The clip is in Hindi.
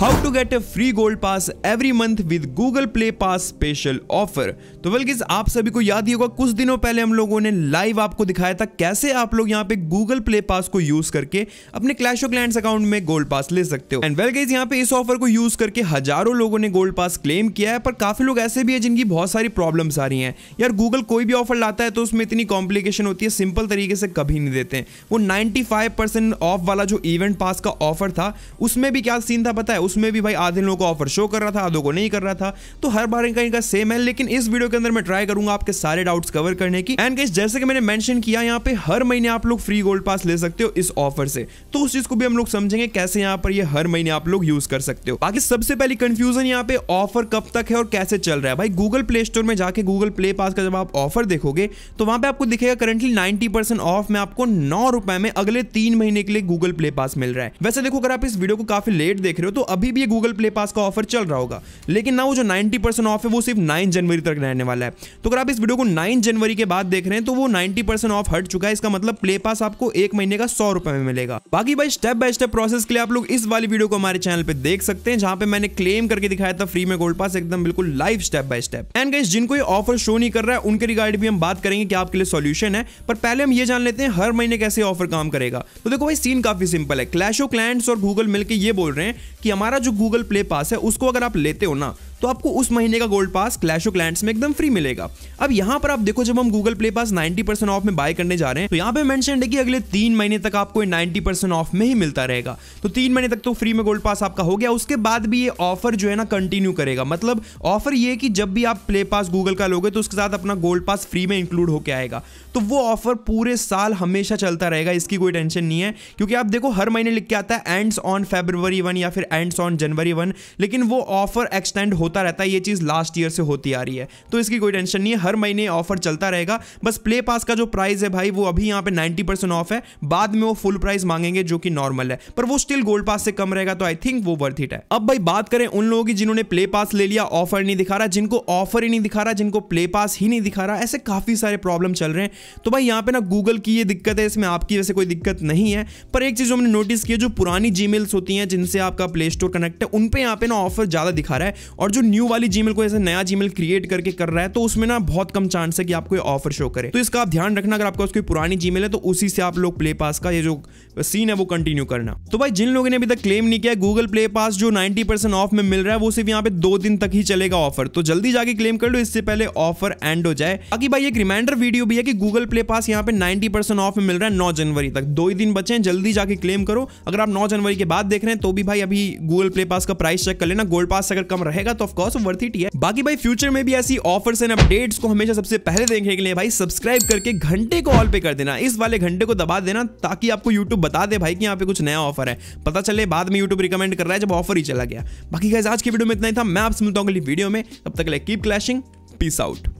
how to get a free gold pass every month with Google Play pass special offer तो बल्कि आप सभी को याद ही होगा कुछ दिनों पहले हम लोगों ने लाइव आपको दिखाया था कैसे आप लोग यहाँ पे गूगल प्ले पास को यूज करके अपने क्लैश ऑफ क्लैंड अकाउंट में गोल्ड पास ले सकते हो एंड वेल यहाँ पे इस ऑफर को यूज करके हजारों लोगों ने गोल्ड पास क्लेम किया है पर काफी लोग ऐसे भी है जिनकी बहुत सारी प्रॉब्लम्स आ रही है यार गूगल कोई भी ऑफर लाता है तो उसमें इतनी कॉम्प्लिकेशन होती है सिंपल तरीके से कभी नहीं देते हैं वो नाइन्टी ऑफ वाला जो इवेंट पास का ऑफर था उसमें भी क्या सीन था पता है उसमें भी भाई आधे लोगों को ऑफर शो कर रहा था आधों को नहीं कर रहा था तो हर बार इनका इनका सेम है लेकिन इस वीडियो के अंदर मैं ट्राई करूंगा आपके सारे डाउट्स कवर करने की एंड गाइस जैसे कि मैंने मेंशन किया यहाँ पे हर महीने आप लोग फ्री गोल्ड पास ले सकते हो इस ऑफर से तो उस चीज को भी हम लोग समझेंगे कैसे यहाँ पर ये हर महीने आप लोग यूज कर सकते हो बाकी सबसे पहली कंफ्यूजन यहाँ पे ऑफर कब तक है और कैसे चल रहा है भाई गूगल प्ले स्टोर में जाके गूगल प्ले पास का जब आप ऑफर देखोगे तो वहां पे आपको दिखेगा करंटली नाइनटी ऑफ में आपको नौ रुपए में अगले तीन महीने के लिए गूगल प्ले पास मिल रहा है वैसे देखो अगर आप इस वीडियो को काफी लेट देख रहे हो तो अभी भी गूगल प्ले पास का ऑफर चल रहा होगा लेकिन ना वो जो परसेंट ऑफ है वो सिर्फ नाइन जनवरी तक रहने वाला है तो अगर आप इस वीडियो को नाइन जनवरी के बाद देख रहे हैं तो वो नाइन्टी ऑफ हट चुका है इसका मतलब प्ले पास आपको एक महीने का सौ रुपए में मिलेगा बाकी भाई स्टेप बाय स्टेप प्रोसेस के लिए आप लोग इस वाली वीडियो को हमारे चैनल पर देख सकते हैं जहां पर मैंने क्लेम करके दिखाया था फ्री में गोल्ड पास एकदम बिल्कुल live step by step and guys जिनको ये ऑफर शो नहीं कर रहा है उनके रिगार्ड भी हम बात करेंगे कि आपके लिए सोल्यूशन है पर पहले हम ये जान लेते हैं हर महीने कैसे ऑफर काम करेगा तो देखो भाई सीन काफी सिंपल है क्लैशो क्लाइंट्स और गूगल मिलकर ये बोल रहे हैं कि हमारे हमारा जो गूगल प्ले पास है उसको अगर आप लेते हो ना तो आपको उस महीने का gold pass Clash of Clans में एकदम फ्री मिलेगा अब यहाँ पर आप देखो जब हम गूगल प्ले पास 90% ऑफ में बाय करने जा रहे हैं तो यहाँ पे मेंशन है कि अगले तीन महीने तक आपको 90% ऑफ में ही मिलता रहेगा तो तीन महीने तक तो फ्री में गोल्ड पास आपका हो गया उसके बाद भी ये ऑफर जो है ना कंटिन्यू करेगा मतलब ऑफर ये कि जब भी आप प्ले पास गूगल का लोगे तो उसके साथ अपना गोल्ड पास फ्री में इंक्लूड होकर आएगा तो वो ऑफर पूरे साल हमेशा चलता रहेगा इसकी कोई टेंशन नहीं है क्योंकि आप देखो हर महीने लिख के आता है एंड्स ऑन फेब्रवरी वन या फिर एंड्स ऑन जनवरी वन लेकिन वो ऑफर एक्सटेंड हो होता रहता है ये चीज़ लास्ट ईयर से होती आ रही है तो इसकी कोई टेंशन नहीं है हर महीने ऑफर चलता रहेगा बस प्ले पास का जो प्राइस है भाई वो अभी यहाँ पे 90% ऑफ है बाद में वो फुल प्राइस मांगेंगे जो कि नॉर्मल है पर वो स्टिल गोल्ड पास से कम रहेगा तो आई थिंक वो वर्थ इट है अब भाई बात करें उन लोगों की जिन्होंने प्ले पास ले लिया ऑफर नहीं दिखा रहा जिनको ऑफर ही नहीं दिखा रहा जिनको प्ले पास ही नहीं दिखा रहा ऐसे काफ़ी सारे प्रॉब्लम चल रहे हैं तो भाई यहाँ पे ना गूगल की ये दिक्कत है इसमें आपकी वैसे कोई दिक्कत नहीं है पर एक चीज़ हमने नोटिस की जो पुरानी जी होती हैं जिनसे आपका प्ले स्टोर कनेक्ट है उन पर यहाँ पे ना ऑफर ज़्यादा दिखा रहा है और जो न्यू वाली जीमेल को ऐसे नया जीमेल क्रिएट करके कर रहा है तो उसमें ना बहुत कम चांस है कि आपको ऑफर शो करे तो इसका आप ध्यान रखना अगर आपका उसकी पुरानी जीमेल है तो उसी से आप लोग प्ले पास का ये जो सीन है वो कंटिन्यू करना तो भाई जिन लोगों ने अभी तक क्लेम नहीं किया गूगल प्ले पास जो नाइनटी ऑफ में मिल रहा है वो सिर्फ यहाँ पे दो दिन तक ही चलेगा ऑफर तो जल्दी जाके क्लेम कर लो इससे पहले ऑफर एंड हो जाए बाकी भाई एक रिमाइंडर वीडियो भी है कि गूगल प्ले पास यहाँ पे नाइनटी ऑफ में मिल रहा है नौ जनवरी तक दो ही दिन बचे हैं जल्दी जाके क्लेम करो अगर आप नौ जनवरी के बाद देख रहे हैं तो भी भाई अभी गूगल प्ले पास का प्राइस चेक कर लेना गोल्ड पास अगर कम रहेगा तो ऑफकोर्स वर्थ इट है बाकी भाई फ्यूचर में भी ऐसी ऑफर एंड अपडेट्स को हमेशा सबसे पहले देखने के लिए भाई सब्सक्राइब करके घंटे को ऑल पे कर देना इस वाले घंटे को दबा देना ताकि आपको यूट्यूब बता दे भाई कि यहाँ पे कुछ नया ऑफर है पता चले बाद में यूट्यूब रिकमेंड कर रहा है जब ऑफर ही चला गया बाकी आज की वीडियो में इतना ही था मैं आपसे मिलता हूँ अगली वीडियो में तब तक like keep clashing peace out